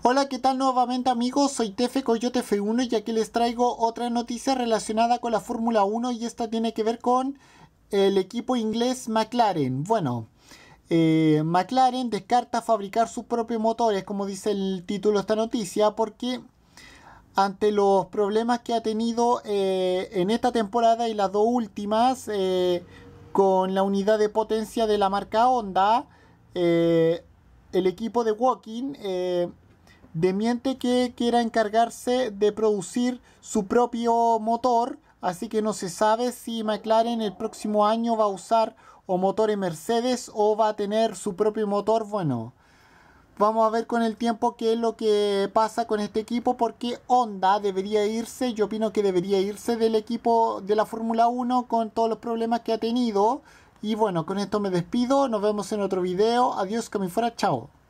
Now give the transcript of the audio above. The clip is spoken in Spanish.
Hola, ¿qué tal nuevamente amigos? Soy Tefe Coyote F1 y aquí les traigo otra noticia relacionada con la Fórmula 1 y esta tiene que ver con el equipo inglés McLaren. Bueno, eh, McLaren descarta fabricar sus propios motores, como dice el título de esta noticia, porque ante los problemas que ha tenido eh, en esta temporada y las dos últimas eh, con la unidad de potencia de la marca Honda, el equipo de Walking demiente que quiera encargarse de producir su propio motor, así que no se sabe si McLaren el próximo año va a usar o motores Mercedes o va a tener su propio motor. Bueno, vamos a ver con el tiempo qué es lo que pasa con este equipo porque Honda debería irse, yo opino que debería irse del equipo de la Fórmula 1 con todos los problemas que ha tenido. Y bueno, con esto me despido, nos vemos en otro video, adiós, que me fuera, chao.